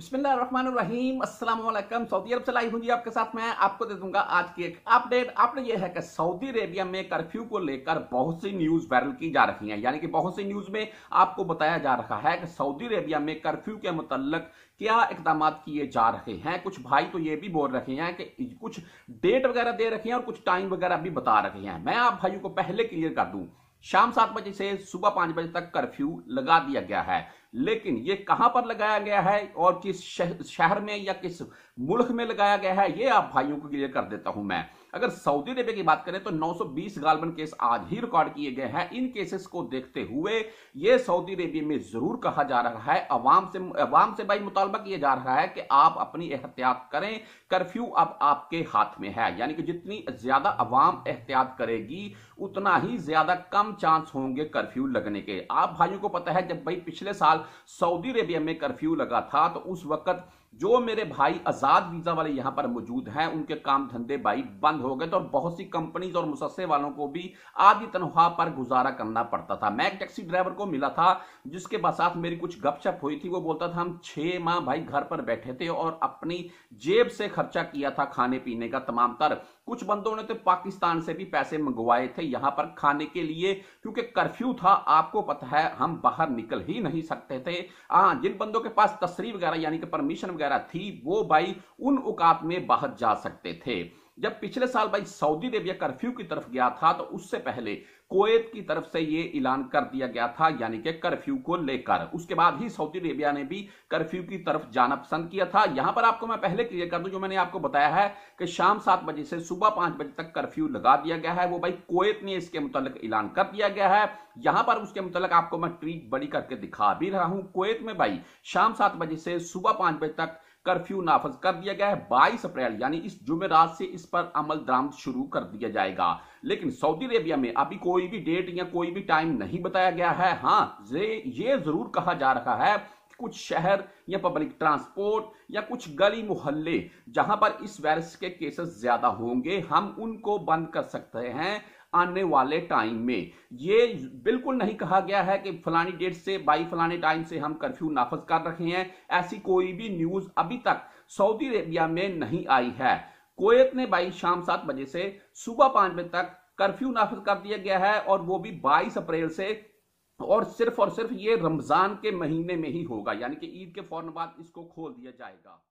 बिस्मिल्लाम Aslam Saudi अरब से लाई हूँ जी आपके साथ मैं आपको दे दूंगा आज की एक अपडेट अपडेट ये है कि सऊदी अरेबिया में कर्फ्यू को लेकर बहुत सी न्यूज़ वायरल की जा रही हैं यानी कि बहुत सी न्यूज़ में आपको बताया जा रहा है कि सऊदी अरेबिया में कर्फ्यू के मुतलक क्या इकदाम किए जा रहे हैं कुछ भाई तो ये भी बोल रहे हैं कि कुछ डेट वगैरह दे रखे हैं और कुछ टाइम वगैरह भी बता रहे हैं मैं आप भाइयों को पहले क्लियर कर दूँ शाम सात बजे से सुबह पांच बजे तक कर्फ्यू लगा दिया गया है लेकिन ये कहां पर लगाया गया है और किस शहर में या किस मुल्क में लगाया गया है ये आप भाइयों को क्लियर कर देता हूं मैं अगर सऊदी अरेबिया की बात करें तो 920 गालबन केस आज ही रिकॉर्ड किए गए हैं इन केसेस को देखते हुए ये सऊदी अरेबिया में जरूर कहा जा रहा है अवाम से अवाम से भाई मुतालबा किया जा रहा है कि आप अपनी एहतियात करें कर्फ्यू अब आपके हाथ में है यानी कि जितनी ज्यादा अवाम एहतियात करेगी उतना ही ज्यादा कम चांस होंगे कर्फ्यू लगने के आप भाइयों को पता है जब भाई पिछले साल साल सऊदी अरेबिया में कर्फ्यू लगा था तो उस वक्त जो मेरे भाई आजाद वीजा वाले यहां पर मौजूद हैं उनके काम धंधे भाई बंद हो गए तो बहुत सी कंपनीज और मुसस्से वालों को भी आधी तनख्वाह पर गुजारा करना पड़ता था मैं एक टैक्सी ड्राइवर को मिला था जिसके साथ मेरी कुछ गपशप हुई थी वो बोलता था हम छह माह भाई घर पर बैठे थे और अपनी जेब से खर्चा किया था खाने पीने का तमाम तर कुछ बंदों ने तो पाकिस्तान से भी पैसे मंगवाए थे यहां पर खाने के लिए क्योंकि कर्फ्यू था आपको पता है हम बाहर निकल ही नहीं सकते थे हाँ जिन बंदों के पास तस्री वगैरह यानी कि परमिशन वगैरह थी वो भाई उन औकात में बाहर जा सकते थे जब पिछले साल भाई सऊदी अरेबिया कर्फ्यू की तरफ गया था तो उससे पहले कोत की तरफ से ये ऐलान कर दिया गया था यानी कि कर्फ्यू को लेकर उसके बाद ही सऊदी अरेबिया ने भी कर्फ्यू की तरफ जाना पसंद किया था यहां पर आपको मैं पहले क्लियर कर दूं जो मैंने आपको बताया है कि शाम सात बजे से सुबह पांच बजे तक कर्फ्यू लगा दिया गया है वो भाई कोत ने इसके मुतालिक ऐलान कर दिया गया है यहां पर उसके मुतालिक आपको मैं ट्रीट बड़ी करके दिखा भी रहा हूं कोत में भाई शाम सात बजे से सुबह पांच बजे तक कर्फ्यू नाफज कर दिया गया है बाईस अप्रैल यानी इस जुमेरात से इस पर अमल दरामद शुरू कर दिया जाएगा लेकिन सऊदी अरेबिया में अभी कोई भी डेट या कोई भी टाइम नहीं बताया गया है हाँ ये, ये जरूर कहा जा रहा है कुछ शहर या पब्लिक ट्रांसपोर्ट या कुछ गली मोहल्ले जहां पर इस वायरस के केसेस ज्यादा होंगे हम उनको बंद कर सकते हैं आने वाले टाइम में ये बिल्कुल नहीं कहा गया है कि फलानी डेट से बाई फलाने टाइम से हम कर्फ्यू नाफज कर रखे हैं ऐसी कोई भी न्यूज अभी तक सऊदी अरेबिया में नहीं आई है कोयत ने बाई शाम सात बजे से सुबह पांच बजे तक कर्फ्यू नाफज कर दिया गया है और वो भी बाईस अप्रैल से और सिर्फ और सिर्फ ये रमजान के महीने में ही होगा यानी कि ईद के फौरन बाद इसको खोल दिया जाएगा